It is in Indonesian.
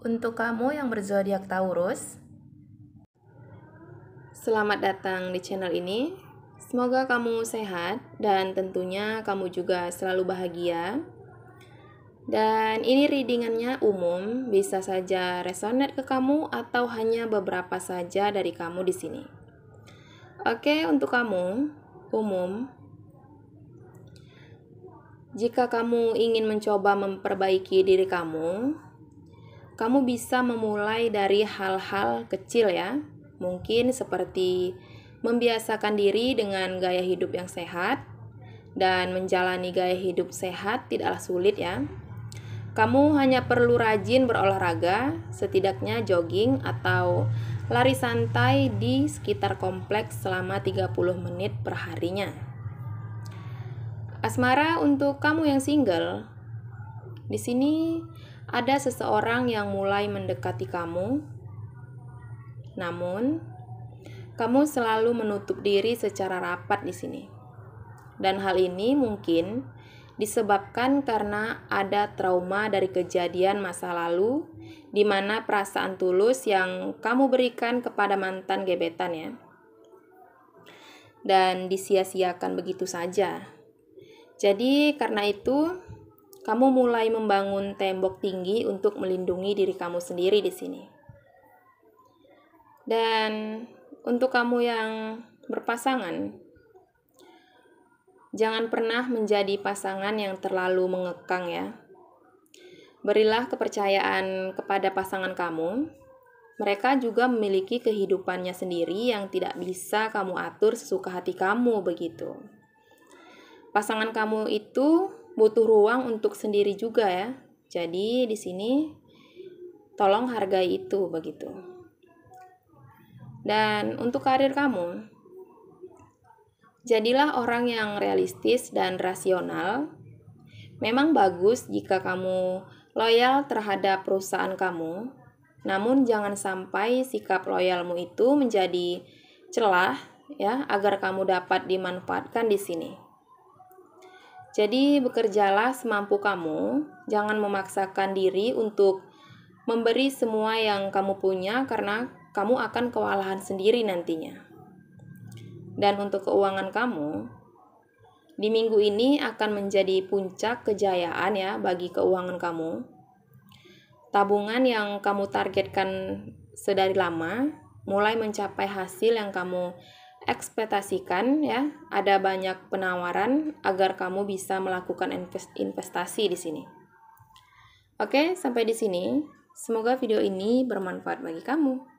Untuk kamu yang berzodiak Taurus, selamat datang di channel ini. Semoga kamu sehat dan tentunya kamu juga selalu bahagia. Dan ini readingannya umum, bisa saja resonate ke kamu atau hanya beberapa saja dari kamu di sini. Oke, untuk kamu umum, jika kamu ingin mencoba memperbaiki diri kamu, kamu bisa memulai dari hal-hal kecil ya. Mungkin seperti membiasakan diri dengan gaya hidup yang sehat dan menjalani gaya hidup sehat tidaklah sulit ya. Kamu hanya perlu rajin berolahraga, setidaknya jogging atau lari santai di sekitar kompleks selama 30 menit perharinya. Asmara untuk kamu yang single, di sini ada seseorang yang mulai mendekati kamu, namun kamu selalu menutup diri secara rapat di sini. Dan hal ini mungkin disebabkan karena ada trauma dari kejadian masa lalu di mana perasaan tulus yang kamu berikan kepada mantan gebetan ya. Dan disia-siakan begitu saja. Jadi karena itu kamu mulai membangun tembok tinggi untuk melindungi diri kamu sendiri di sini. Dan untuk kamu yang berpasangan, jangan pernah menjadi pasangan yang terlalu mengekang ya. Berilah kepercayaan kepada pasangan kamu. Mereka juga memiliki kehidupannya sendiri yang tidak bisa kamu atur sesuka hati kamu begitu. Pasangan kamu itu butuh ruang untuk sendiri juga ya. Jadi di sini tolong hargai itu begitu. Dan untuk karir kamu, jadilah orang yang realistis dan rasional. Memang bagus jika kamu loyal terhadap perusahaan kamu, namun jangan sampai sikap loyalmu itu menjadi celah ya agar kamu dapat dimanfaatkan di sini. Jadi, bekerjalah semampu kamu, jangan memaksakan diri untuk memberi semua yang kamu punya karena kamu akan kewalahan sendiri nantinya. Dan untuk keuangan kamu, di minggu ini akan menjadi puncak kejayaan ya bagi keuangan kamu. Tabungan yang kamu targetkan sedari lama mulai mencapai hasil yang kamu ekspektasikan ya, ada banyak penawaran agar kamu bisa melakukan investasi di sini. Oke, sampai di sini. Semoga video ini bermanfaat bagi kamu.